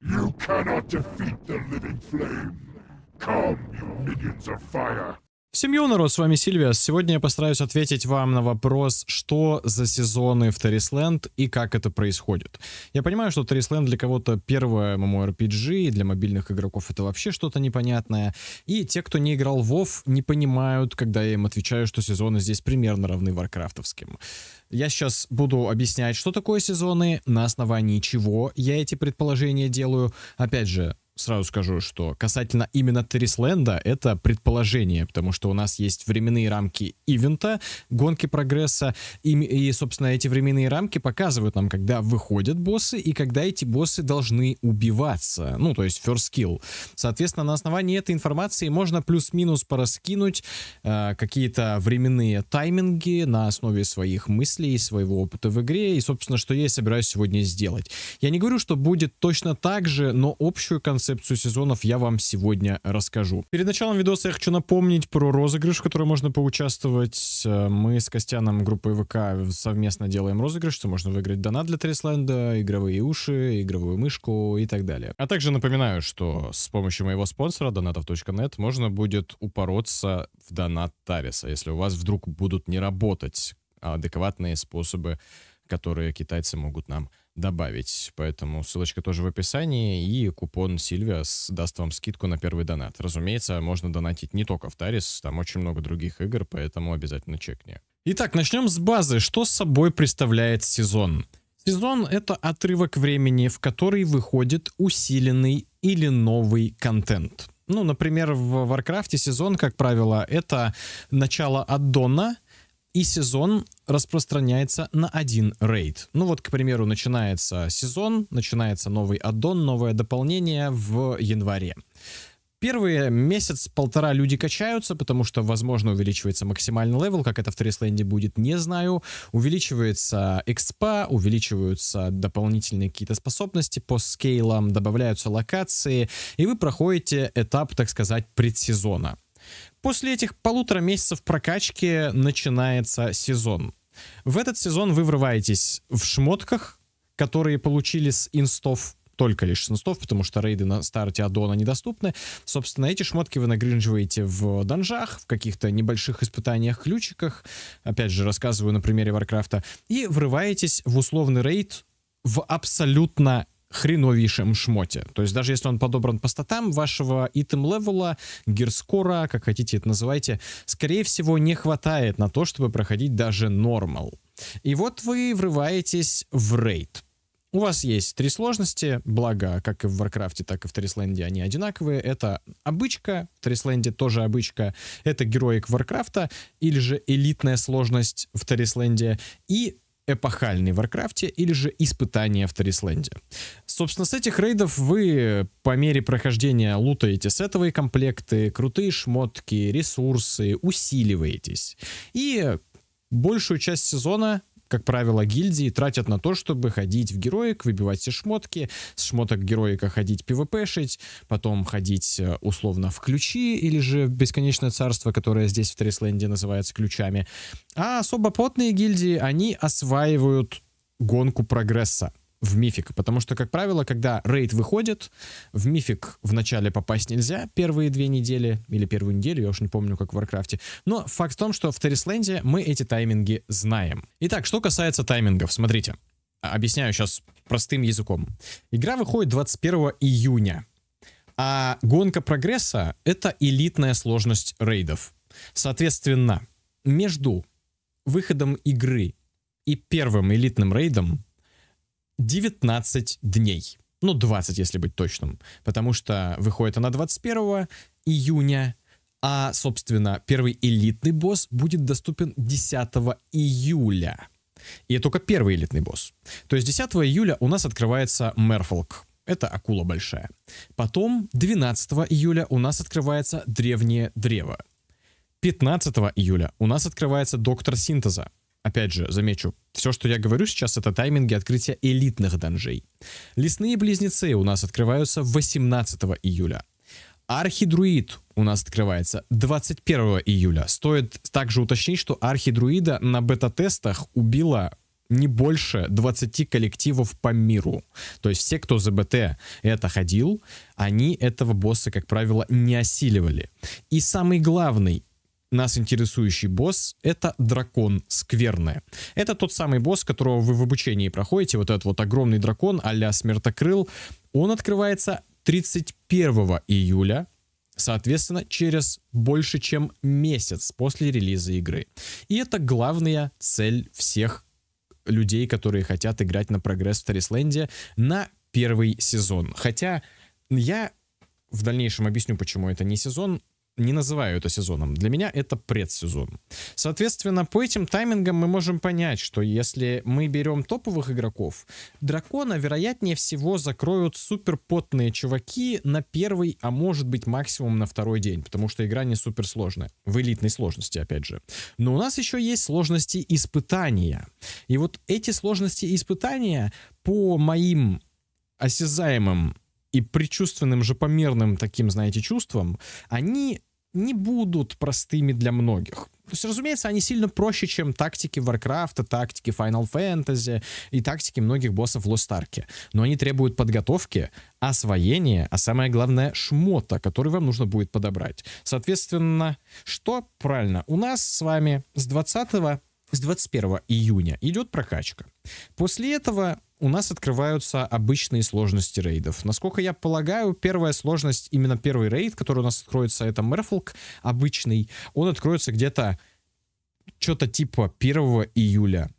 You cannot defeat the living flame. Come, you minions of fire. Всем народ, с вами Сильвия. Сегодня я постараюсь ответить вам на вопрос, что за сезоны в Тарисленд и как это происходит. Я понимаю, что Тарисленд для кого-то первое MMORPG, для мобильных игроков это вообще что-то непонятное. И те, кто не играл в WoW, не понимают, когда я им отвечаю, что сезоны здесь примерно равны варкрафтовским. Я сейчас буду объяснять, что такое сезоны, на основании чего я эти предположения делаю. Опять же, сразу скажу, что касательно именно Террисленда, это предположение, потому что у нас есть временные рамки ивента, гонки прогресса, и, и, собственно, эти временные рамки показывают нам, когда выходят боссы и когда эти боссы должны убиваться, ну, то есть first kill. Соответственно, на основании этой информации можно плюс-минус пораскинуть э, какие-то временные тайминги на основе своих мыслей, своего опыта в игре, и, собственно, что я и собираюсь сегодня сделать. Я не говорю, что будет точно так же, но общую концепцию концепцию сезонов я вам сегодня расскажу. Перед началом видоса я хочу напомнить про розыгрыш, в который можно поучаствовать. Э, мы с Костяном группой ВК совместно делаем розыгрыш, что можно выиграть донат для Трислэнда, игровые уши, игровую мышку и так далее. А также напоминаю, что с помощью моего спонсора донатов.нет можно будет упороться в донат Тариса, если у вас вдруг будут не работать адекватные способы которые китайцы могут нам добавить. Поэтому ссылочка тоже в описании. И купон Сильвия даст вам скидку на первый донат. Разумеется, можно донатить не только в Тарис, там очень много других игр, поэтому обязательно чекни. Итак, начнем с базы. Что с собой представляет сезон? Сезон — это отрывок времени, в который выходит усиленный или новый контент. Ну, например, в Варкрафте сезон, как правило, это начало аддона — и сезон распространяется на один рейд. Ну вот, к примеру, начинается сезон, начинается новый аддон, новое дополнение в январе. Первые месяц-полтора люди качаются, потому что, возможно, увеличивается максимальный левел, как это в Трисленде будет, не знаю. Увеличивается экспа, увеличиваются дополнительные какие-то способности по скейлам, добавляются локации, и вы проходите этап, так сказать, предсезона. После этих полутора месяцев прокачки начинается сезон. В этот сезон вы врываетесь в шмотках, которые получили с инстов только лишь с инстов, потому что рейды на старте аддона недоступны. Собственно, эти шмотки вы нагринживаете в данжах, в каких-то небольших испытаниях, ключиках. Опять же, рассказываю на примере Варкрафта. И врываетесь в условный рейд в абсолютно хреновейшем шмоте. То есть даже если он подобран по статам вашего итем-левела, гирскора, как хотите это называйте, скорее всего не хватает на то, чтобы проходить даже нормал. И вот вы врываетесь в рейд. У вас есть три сложности, благо, как и в Варкрафте, так и в Трисленде они одинаковые. Это обычка, в Трисленде тоже обычка, это героик Варкрафта, или же элитная сложность в Трисленде, и эпохальный в Варкрафте или же испытание в Тарисленде. Собственно, с этих рейдов вы по мере прохождения лутаете сетовые комплекты, крутые шмотки, ресурсы, усиливаетесь. И большую часть сезона как правило, гильдии тратят на то, чтобы ходить в героик, выбивать все шмотки, с шмоток героика ходить пвпшить, потом ходить э, условно в ключи или же в бесконечное царство, которое здесь в Трисленде называется ключами. А особо потные гильдии, они осваивают гонку прогресса в мифик. Потому что, как правило, когда рейд выходит, в мифик вначале попасть нельзя первые две недели или первую неделю, я уж не помню, как в Варкрафте. Но факт в том, что в Террисленде мы эти тайминги знаем. Итак, что касается таймингов, смотрите. А, объясняю сейчас простым языком. Игра выходит 21 июня. А гонка прогресса — это элитная сложность рейдов. Соответственно, между выходом игры и первым элитным рейдом 19 дней. Ну, 20, если быть точным. Потому что выходит она 21 июня, а, собственно, первый элитный босс будет доступен 10 июля. И это только первый элитный босс. То есть 10 июля у нас открывается Мерфолк. Это акула большая. Потом 12 июля у нас открывается Древнее Древо. 15 июля у нас открывается Доктор Синтеза. Опять же, замечу, все, что я говорю сейчас, это тайминги открытия элитных данжей. Лесные близнецы у нас открываются 18 июля. Архидруид у нас открывается 21 июля. Стоит также уточнить, что архидруида на бета-тестах убила не больше 20 коллективов по миру. То есть все, кто за БТ это ходил, они этого босса, как правило, не осиливали. И самый главный нас интересующий босс — это дракон Скверная. Это тот самый босс, которого вы в обучении проходите, вот этот вот огромный дракон а-ля Смертокрыл. Он открывается 31 июля, соответственно, через больше чем месяц после релиза игры. И это главная цель всех людей, которые хотят играть на прогресс в Тарисленде на первый сезон. Хотя я в дальнейшем объясню, почему это не сезон не называю это сезоном. Для меня это предсезон. Соответственно, по этим таймингам мы можем понять, что если мы берем топовых игроков, дракона, вероятнее всего, закроют суперпотные чуваки на первый, а может быть максимум на второй день, потому что игра не суперсложная. В элитной сложности, опять же. Но у нас еще есть сложности испытания. И вот эти сложности испытания по моим осязаемым и предчувственным же померным таким, знаете, чувствам, они не будут простыми для многих. То есть, разумеется, они сильно проще, чем тактики Варкрафта, тактики Final Fantasy и тактики многих боссов в Lost Ark. Но они требуют подготовки, освоения, а самое главное, шмота, который вам нужно будет подобрать. Соответственно, что правильно? У нас с вами с 20 с 21 июня идет прокачка. После этого у нас открываются обычные сложности рейдов. Насколько я полагаю, первая сложность, именно первый рейд, который у нас откроется, это Мерфолк обычный, он откроется где-то что-то типа 1 июля,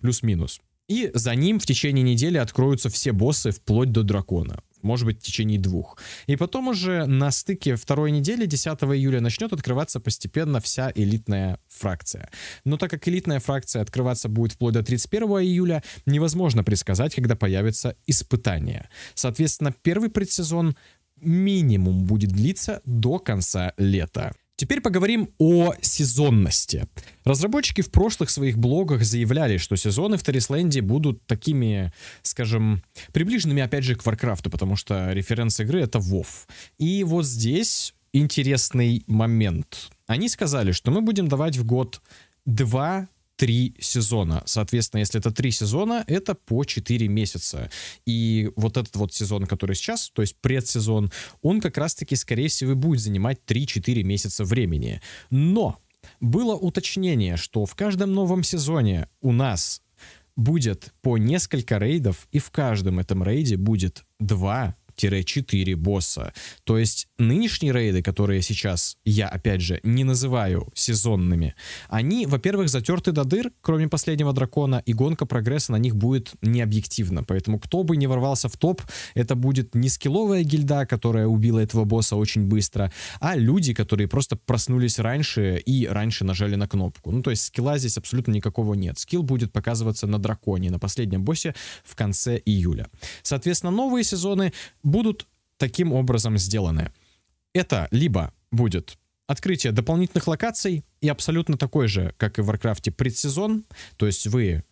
плюс-минус. И за ним в течение недели откроются все боссы вплоть до дракона может быть, в течение двух. И потом уже на стыке второй недели, 10 июля, начнет открываться постепенно вся элитная фракция. Но так как элитная фракция открываться будет вплоть до 31 июля, невозможно предсказать, когда появится испытание. Соответственно, первый предсезон минимум будет длиться до конца лета. Теперь поговорим о сезонности. Разработчики в прошлых своих блогах заявляли, что сезоны в Тарисленде будут такими, скажем, приближенными опять же к Варкрафту, потому что референс игры это ВОВ. И вот здесь интересный момент. Они сказали, что мы будем давать в год два три сезона. Соответственно, если это три сезона, это по четыре месяца. И вот этот вот сезон, который сейчас, то есть предсезон, он как раз-таки, скорее всего, будет занимать три-четыре месяца времени. Но было уточнение, что в каждом новом сезоне у нас будет по несколько рейдов, и в каждом этом рейде будет два 3-4 босса. То есть нынешние рейды, которые сейчас я, опять же, не называю сезонными, они, во-первых, затерты до дыр, кроме последнего дракона, и гонка прогресса на них будет необъективна. Поэтому кто бы не ворвался в топ, это будет не скилловая гильда, которая убила этого босса очень быстро, а люди, которые просто проснулись раньше и раньше нажали на кнопку. Ну, то есть скилла здесь абсолютно никакого нет. Скилл будет показываться на драконе, на последнем боссе в конце июля. Соответственно, новые сезоны будут таким образом сделаны. Это либо будет открытие дополнительных локаций и абсолютно такой же, как и в Warcraft, предсезон, то есть вы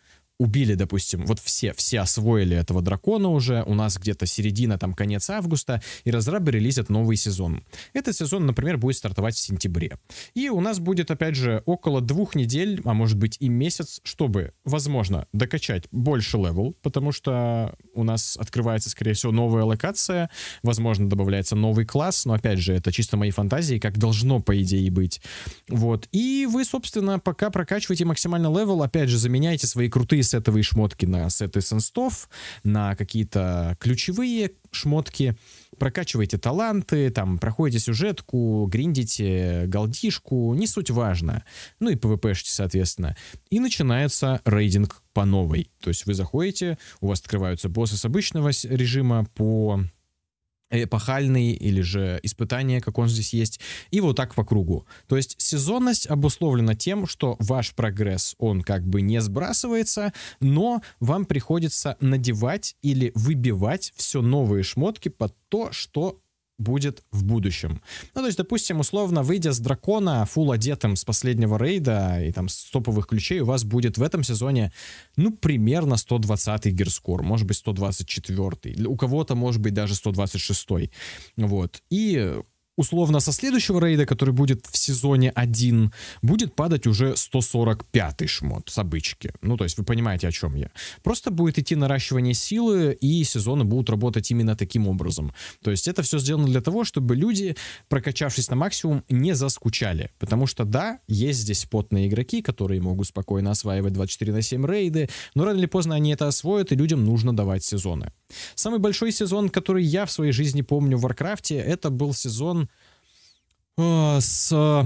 убили, допустим, вот все, все освоили этого дракона уже, у нас где-то середина, там, конец августа, и разрабы релизят новый сезон. Этот сезон, например, будет стартовать в сентябре. И у нас будет, опять же, около двух недель, а может быть и месяц, чтобы, возможно, докачать больше левел, потому что у нас открывается, скорее всего, новая локация, возможно, добавляется новый класс, но, опять же, это чисто мои фантазии, как должно, по идее, быть. Вот. И вы, собственно, пока прокачиваете максимально левел, опять же, заменяете свои крутые сетовые шмотки на сеты сенстов, на какие-то ключевые шмотки, прокачиваете таланты, там, проходите сюжетку, гриндите голдишку, не суть важно. Ну и пвпшите, соответственно. И начинается рейдинг по новой. То есть вы заходите, у вас открываются боссы с обычного режима по эпохальный или же испытание, как он здесь есть, и вот так по кругу. То есть сезонность обусловлена тем, что ваш прогресс, он как бы не сбрасывается, но вам приходится надевать или выбивать все новые шмотки под то, что будет в будущем. Ну, то есть, допустим, условно, выйдя с дракона, фул одетым с последнего рейда и там с топовых ключей, у вас будет в этом сезоне, ну, примерно 120-й гирскор, может быть, 124-й. У кого-то, может быть, даже 126-й. Вот. И условно со следующего рейда, который будет в сезоне 1, будет падать уже 145 шмот с обычки. Ну, то есть вы понимаете, о чем я. Просто будет идти наращивание силы, и сезоны будут работать именно таким образом. То есть это все сделано для того, чтобы люди, прокачавшись на максимум, не заскучали. Потому что, да, есть здесь потные игроки, которые могут спокойно осваивать 24 на 7 рейды, но рано или поздно они это освоят, и людям нужно давать сезоны. Самый большой сезон, который я в своей жизни помню в Варкрафте, это был сезон э, с э,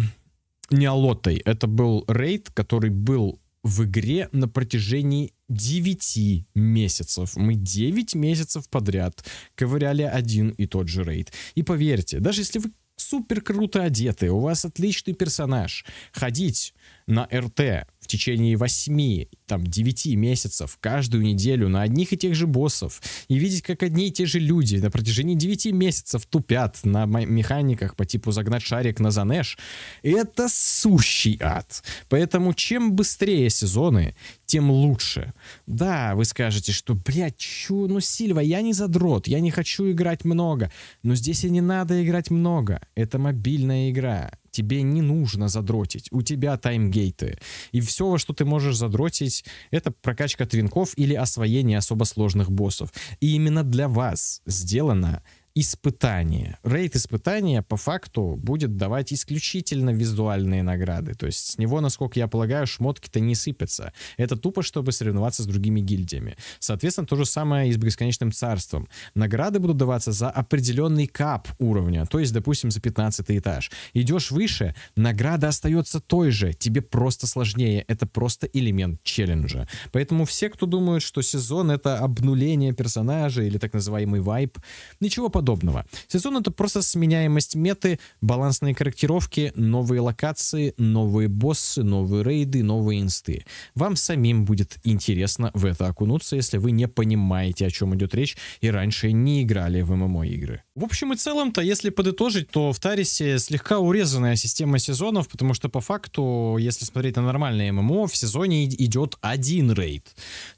Неолотой. Это был рейд, который был в игре на протяжении 9 месяцев. Мы 9 месяцев подряд ковыряли один и тот же рейд. И поверьте, даже если вы супер круто одеты, у вас отличный персонаж, ходить на РТ течение 8, там, 9 месяцев, каждую неделю на одних и тех же боссов, и видеть, как одни и те же люди на протяжении 9 месяцев тупят на механиках по типу загнать шарик на Занеш, это сущий ад. Поэтому чем быстрее сезоны, тем лучше. Да, вы скажете, что, блядь, чу, ну, Сильва, я не задрот, я не хочу играть много. Но здесь и не надо играть много. Это мобильная игра тебе не нужно задротить. У тебя таймгейты. И все, во что ты можешь задротить, это прокачка твинков или освоение особо сложных боссов. И именно для вас сделано испытание. Рейд испытания по факту будет давать исключительно визуальные награды. То есть с него, насколько я полагаю, шмотки-то не сыпятся. Это тупо, чтобы соревноваться с другими гильдиями. Соответственно, то же самое и с Бесконечным Царством. Награды будут даваться за определенный кап уровня, то есть, допустим, за 15 этаж. Идешь выше, награда остается той же, тебе просто сложнее. Это просто элемент челленджа. Поэтому все, кто думают, что сезон — это обнуление персонажа или так называемый вайп, ничего подобного подобного. Сезон — это просто сменяемость меты, балансные корректировки, новые локации, новые боссы, новые рейды, новые инсты. Вам самим будет интересно в это окунуться, если вы не понимаете, о чем идет речь и раньше не играли в ММО-игры. В общем и целом-то, если подытожить, то в Тарисе слегка урезанная система сезонов, потому что по факту, если смотреть на нормальные ММО, в сезоне идет один рейд.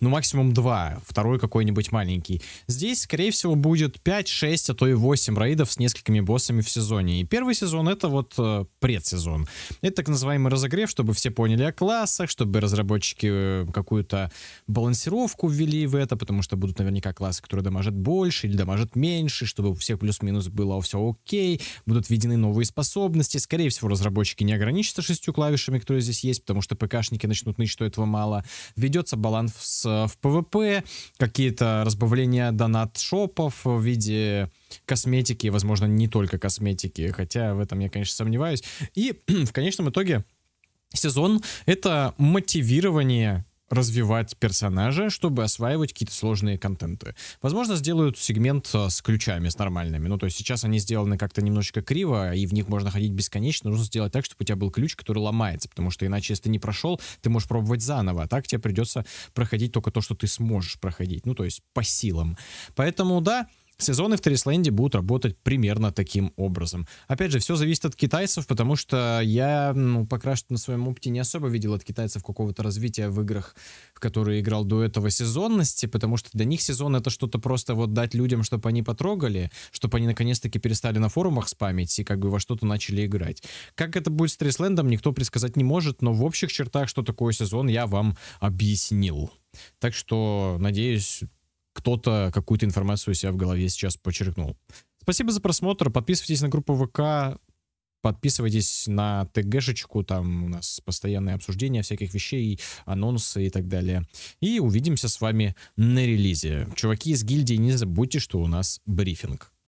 Ну, максимум два, второй какой-нибудь маленький. Здесь, скорее всего, будет 5, 6, а то и 8 рейдов с несколькими боссами в сезоне. И первый сезон — это вот э, предсезон. Это так называемый разогрев, чтобы все поняли о классах, чтобы разработчики э, какую-то балансировку ввели в это, потому что будут наверняка классы, которые дамажат больше или дамажат меньше, чтобы у всех плюс-минус было все окей, будут введены новые способности. Скорее всего, разработчики не ограничатся шестью клавишами, которые здесь есть, потому что ПКшники начнут ныть, что этого мало. Введется баланс в ПВП, какие-то разбавления донат-шопов в виде косметики, возможно, не только косметики, хотя в этом я, конечно, сомневаюсь. И в конечном итоге сезон — это мотивирование развивать персонажа, чтобы осваивать какие-то сложные контенты. Возможно, сделают сегмент э, с ключами, с нормальными. Ну, то есть сейчас они сделаны как-то немножечко криво, и в них можно ходить бесконечно. Нужно сделать так, чтобы у тебя был ключ, который ломается, потому что иначе, если ты не прошел, ты можешь пробовать заново, а так тебе придется проходить только то, что ты сможешь проходить. Ну, то есть по силам. Поэтому, да, Сезоны в Трисленде будут работать примерно таким образом. Опять же, все зависит от китайцев, потому что я, ну, пока что на своем опыте не особо видел от китайцев какого-то развития в играх, в которые играл до этого сезонности, потому что для них сезон это что-то просто вот дать людям, чтобы они потрогали, чтобы они наконец-таки перестали на форумах спамить и как бы во что-то начали играть. Как это будет с Трислендом, никто предсказать не может, но в общих чертах, что такое сезон, я вам объяснил. Так что, надеюсь, кто-то какую-то информацию у себя в голове сейчас подчеркнул. Спасибо за просмотр. Подписывайтесь на группу ВК, подписывайтесь на ТГшечку, там у нас постоянные обсуждения всяких вещей, анонсы и так далее. И увидимся с вами на релизе. Чуваки из гильдии, не забудьте, что у нас брифинг.